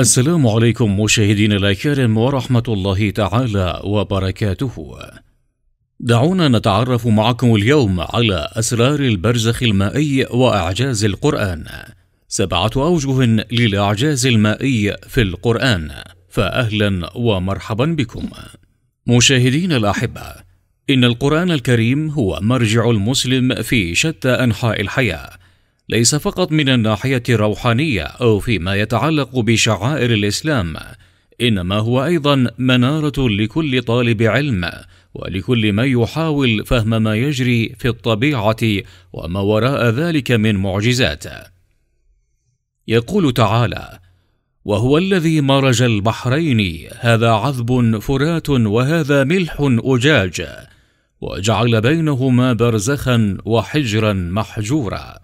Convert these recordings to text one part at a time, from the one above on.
السلام عليكم مشاهدين الأكارم ورحمة الله تعالى وبركاته دعونا نتعرف معكم اليوم على أسرار البرزخ المائي وإعجاز القرآن سبعة أوجه للإعجاز المائي في القرآن فأهلا ومرحبا بكم مشاهدين الأحبة إن القرآن الكريم هو مرجع المسلم في شتى أنحاء الحياة ليس فقط من الناحية الروحانية أو فيما يتعلق بشعائر الإسلام، إنما هو أيضا منارة لكل طالب علم ولكل من يحاول فهم ما يجري في الطبيعة وما وراء ذلك من معجزات. يقول تعالى: وهو الذي مرج البحرين هذا عذب فرات وهذا ملح أجاج وجعل بينهما برزخا وحجرا محجورا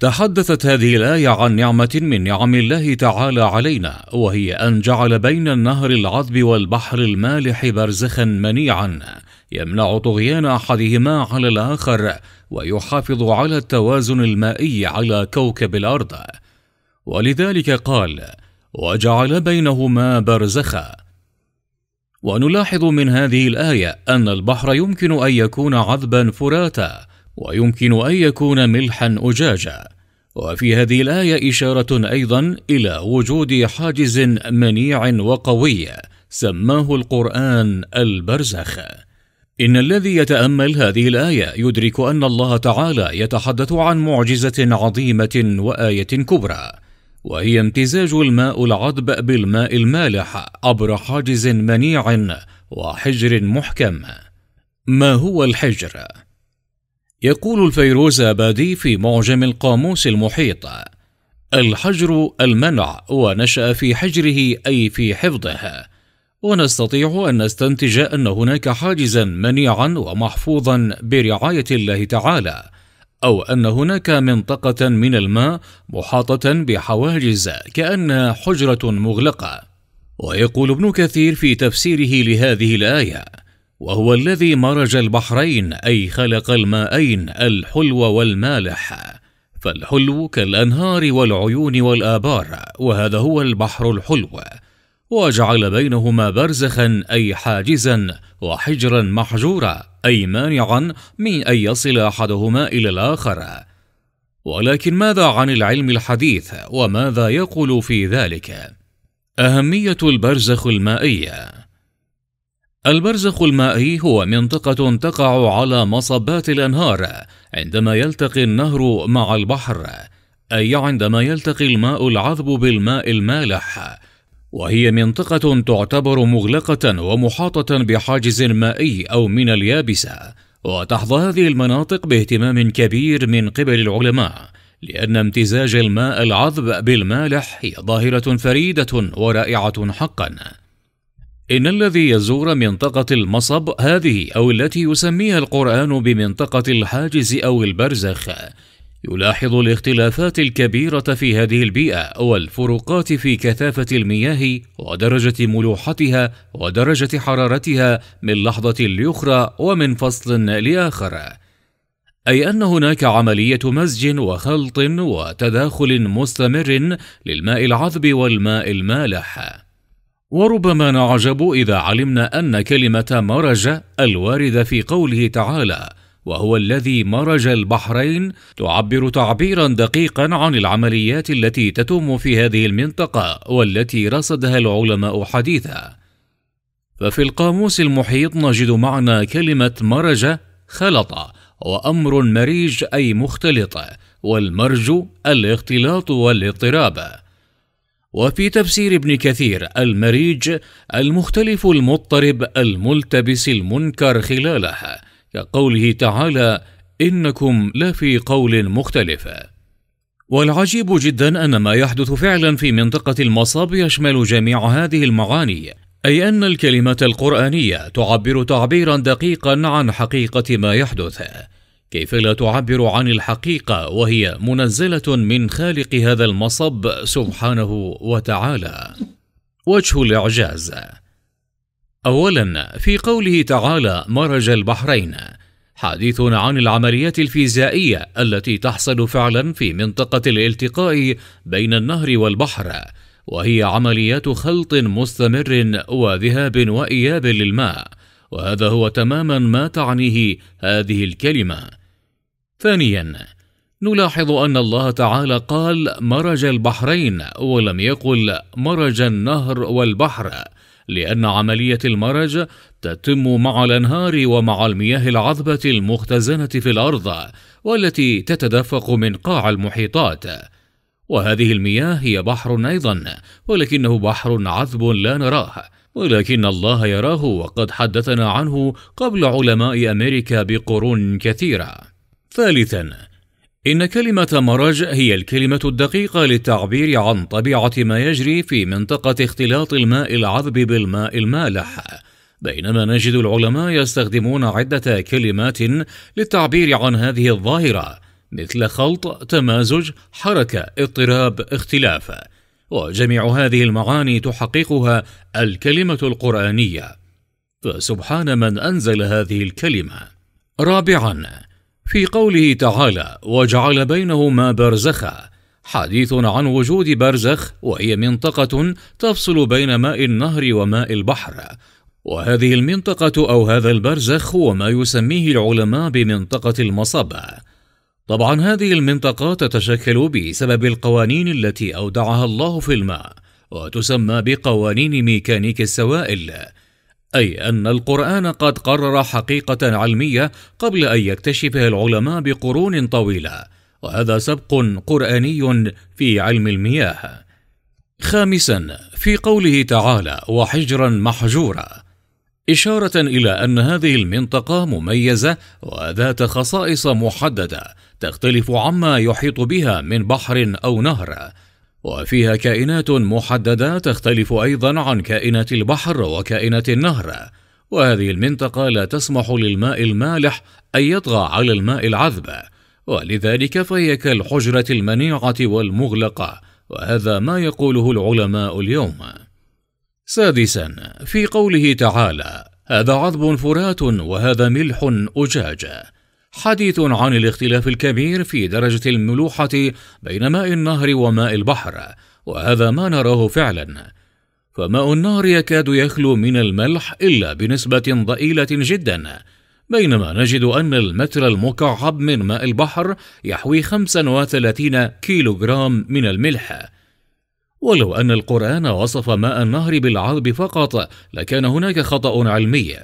تحدثت هذه الآية عن نعمة من نعم الله تعالى علينا، وهي أن جعل بين النهر العذب والبحر المالح برزخا منيعا، يمنع طغيان أحدهما على الآخر، ويحافظ على التوازن المائي على كوكب الأرض. ولذلك قال: وجعل بينهما برزخا. ونلاحظ من هذه الآية أن البحر يمكن أن يكون عذبا فراتا، ويمكن أن يكون ملحا أجاجا وفي هذه الآية إشارة أيضا إلى وجود حاجز منيع وقوي سماه القرآن البرزخ إن الذي يتأمل هذه الآية يدرك أن الله تعالى يتحدث عن معجزة عظيمة وآية كبرى وهي امتزاج الماء العذب بالماء المالح عبر حاجز منيع وحجر محكم ما هو الحجر؟ يقول الفيروز آبادي في معجم القاموس المحيط الحجر المنع ونشأ في حجره أي في حفظه ونستطيع أن نستنتج أن هناك حاجزا منيعا ومحفوظا برعاية الله تعالى أو أن هناك منطقة من الماء محاطة بحواجز كأنها حجرة مغلقة ويقول ابن كثير في تفسيره لهذه الآية وهو الذي مرج البحرين اي خلق الماءين الحلو والمالح فالحلو كالانهار والعيون والابار وهذا هو البحر الحلو وجعل بينهما برزخا اي حاجزا وحجرا محجورا اي مانعا من ان يصل احدهما الى الاخر ولكن ماذا عن العلم الحديث وماذا يقول في ذلك اهميه البرزخ المائيه البرزخ المائي هو منطقة تقع على مصبات الأنهار عندما يلتقي النهر مع البحر، أي عندما يلتقي الماء العذب بالماء المالح، وهي منطقة تعتبر مغلقة ومحاطة بحاجز مائي أو من اليابسة، وتحظى هذه المناطق باهتمام كبير من قبل العلماء، لأن امتزاج الماء العذب بالمالح هي ظاهرة فريدة ورائعة حقًا. إن الذي يزور منطقة المصب هذه أو التي يسميها القرآن بمنطقة الحاجز أو البرزخ يلاحظ الاختلافات الكبيرة في هذه البيئة والفروقات في كثافة المياه ودرجة ملوحتها ودرجة حرارتها من لحظة لأخرى ومن فصل لآخر. أي أن هناك عملية مزج وخلط وتداخل مستمر للماء العذب والماء المالح. وربما نعجب إذا علمنا أن كلمة مرج الواردة في قوله تعالى وهو الذي مرج البحرين تعبر تعبيرا دقيقا عن العمليات التي تتم في هذه المنطقة والتي رصدها العلماء حديثا ففي القاموس المحيط نجد معنى كلمة مرج خلط وأمر مريج أي مختلط والمرج الاختلاط والاضطراب وفي تفسير ابن كثير المريج المختلف المضطرب الملتبس المنكر خلاله كقوله تعالى انكم لفي قول مختلف والعجيب جدا ان ما يحدث فعلا في منطقه المصاب يشمل جميع هذه المعاني اي ان الكلمه القرانيه تعبر تعبيرا دقيقا عن حقيقه ما يحدث كيف لا تعبر عن الحقيقه وهي منزله من خالق هذا المصب سبحانه وتعالى وجه الاعجاز اولا في قوله تعالى مرج البحرين حديث عن العمليات الفيزيائيه التي تحصل فعلا في منطقه الالتقاء بين النهر والبحر وهي عمليات خلط مستمر وذهاب واياب للماء وهذا هو تماما ما تعنيه هذه الكلمه ثانيا نلاحظ ان الله تعالى قال مرج البحرين ولم يقل مرج النهر والبحر لان عمليه المرج تتم مع الانهار ومع المياه العذبه المختزنه في الارض والتي تتدفق من قاع المحيطات وهذه المياه هي بحر ايضا ولكنه بحر عذب لا نراه ولكن الله يراه وقد حدثنا عنه قبل علماء أمريكا بقرون كثيرة ثالثا إن كلمة مرج هي الكلمة الدقيقة للتعبير عن طبيعة ما يجري في منطقة اختلاط الماء العذب بالماء المالح بينما نجد العلماء يستخدمون عدة كلمات للتعبير عن هذه الظاهرة مثل خلط، تمازج، حركة، اضطراب، اختلاف وجميع هذه المعاني تحققها الكلمه القرانيه فسبحان من انزل هذه الكلمه رابعا في قوله تعالى وجعل بينهما برزخا حديث عن وجود برزخ وهي منطقه تفصل بين ماء النهر وماء البحر وهذه المنطقة أو هذا البرزخ هو ما يسميه العلماء بمنطقة المصبة، طبعا هذه المنطقة تتشكل بسبب القوانين التي أودعها الله في الماء وتسمى بقوانين ميكانيك السوائل أي أن القرآن قد قرر حقيقة علمية قبل أن يكتشفها العلماء بقرون طويلة وهذا سبق قرآني في علم المياه خامسا في قوله تعالى وحجرا محجورا إشارة إلى أن هذه المنطقة مميزة وذات خصائص محددة تختلف عما يحيط بها من بحر أو نهر، وفيها كائنات محددة تختلف أيضا عن كائنات البحر وكائنات النهر، وهذه المنطقة لا تسمح للماء المالح أن يطغى على الماء العذب، ولذلك فهي كالحجرة المنيعة والمغلقة، وهذا ما يقوله العلماء اليوم. سادسا في قوله تعالى هذا عذب فرات وهذا ملح أجاج حديث عن الاختلاف الكبير في درجة الملوحة بين ماء النهر وماء البحر وهذا ما نراه فعلا فماء النهر يكاد يخلو من الملح إلا بنسبة ضئيلة جدا بينما نجد أن المتر المكعب من ماء البحر يحوي 35 كيلوغرام من الملح ولو أن القرآن وصف ماء النهر بالعذب فقط لكان هناك خطأ علمي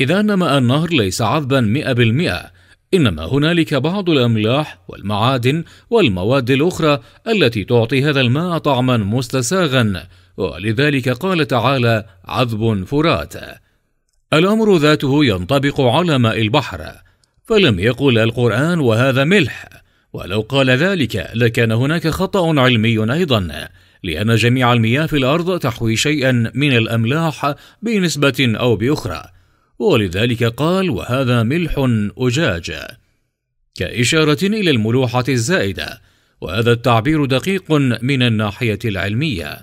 إذا أن ماء النهر ليس عذبا مئة بالمئة إنما هنالك بعض الأملاح والمعادن والمواد الأخرى التي تعطي هذا الماء طعما مستساغا ولذلك قال تعالى عذب فرات الأمر ذاته ينطبق على ماء البحر فلم يقل القرآن وهذا ملح ولو قال ذلك لكان هناك خطأ علمي أيضا لأن جميع المياه في الأرض تحوي شيئا من الأملاح بنسبة أو بأخرى ولذلك قال وهذا ملح أجاج كإشارة إلى الملوحة الزائدة وهذا التعبير دقيق من الناحية العلمية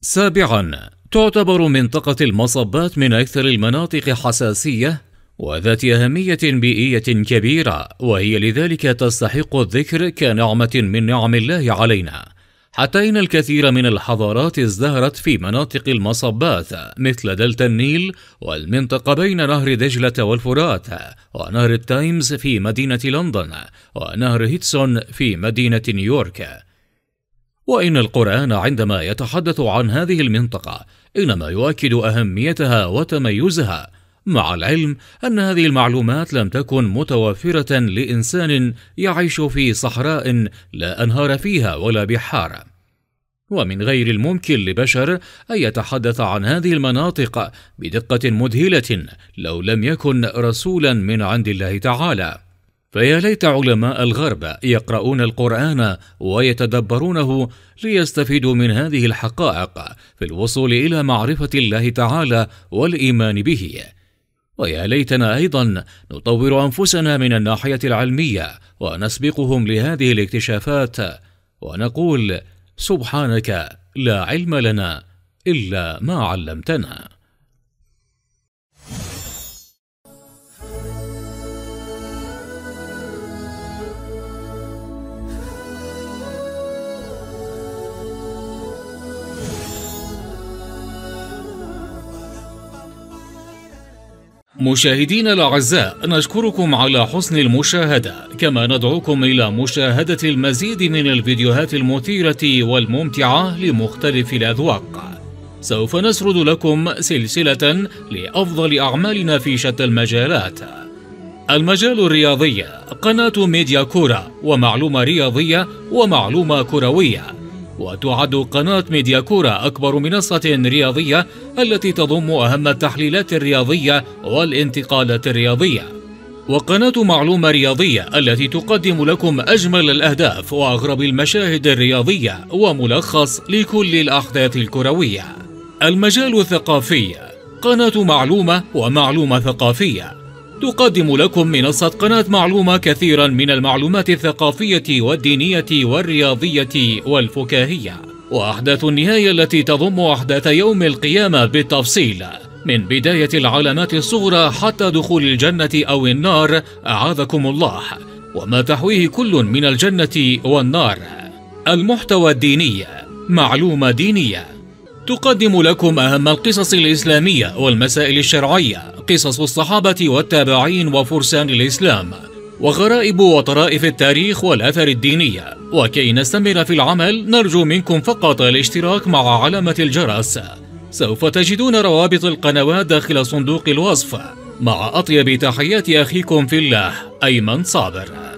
سابعا تعتبر منطقة المصبات من أكثر المناطق حساسية وذات أهمية بيئية كبيرة وهي لذلك تستحق الذكر كنعمة من نعم الله علينا حتى إن الكثير من الحضارات ازدهرت في مناطق المصبات مثل دلتا النيل والمنطقة بين نهر دجلة والفرات ونهر التايمز في مدينة لندن ونهر هيتسون في مدينة نيويورك وإن القرآن عندما يتحدث عن هذه المنطقة إنما يؤكد أهميتها وتميزها مع العلم أن هذه المعلومات لم تكن متوفرة لإنسان يعيش في صحراء لا أنهار فيها ولا بحار. ومن غير الممكن لبشر أن يتحدث عن هذه المناطق بدقة مذهلة لو لم يكن رسولا من عند الله تعالى. فيا ليت علماء الغرب يقرؤون القرآن ويتدبرونه ليستفيدوا من هذه الحقائق في الوصول إلى معرفة الله تعالى والإيمان به، ويا ليتنا ايضا نطور انفسنا من الناحيه العلميه ونسبقهم لهذه الاكتشافات ونقول سبحانك لا علم لنا الا ما علمتنا مشاهدينا الأعزاء نشكركم على حسن المشاهدة كما ندعوكم إلى مشاهدة المزيد من الفيديوهات المثيرة والممتعة لمختلف الأذواق سوف نسرد لكم سلسلة لأفضل أعمالنا في شتى المجالات المجال الرياضي قناة ميديا كورة ومعلومة رياضية ومعلومة كروية وتعد قناة ميديا كورة أكبر منصة رياضية التي تضم أهم التحليلات الرياضية والانتقالات الرياضية وقناة معلومة رياضية التي تقدم لكم أجمل الأهداف وأغرب المشاهد الرياضية وملخص لكل الأحداث الكروية المجال الثقافي قناة معلومة ومعلومة ثقافية تقدم لكم منصة قناة معلومة كثيرا من المعلومات الثقافية والدينية والرياضية والفكاهية وأحداث النهاية التي تضم أحداث يوم القيامة بالتفصيل من بداية العلامات الصغرى حتى دخول الجنة أو النار أعاذكم الله وما تحويه كل من الجنة والنار المحتوى الديني معلومة دينية تقدم لكم أهم القصص الإسلامية والمسائل الشرعية قصص الصحابة والتابعين وفرسان الإسلام وغرائب وطرائف التاريخ والأثر الدينية وكي نستمر في العمل نرجو منكم فقط الاشتراك مع علامة الجرس سوف تجدون روابط القنوات داخل صندوق الوصف مع أطيب تحيات أخيكم في الله أيمن صابر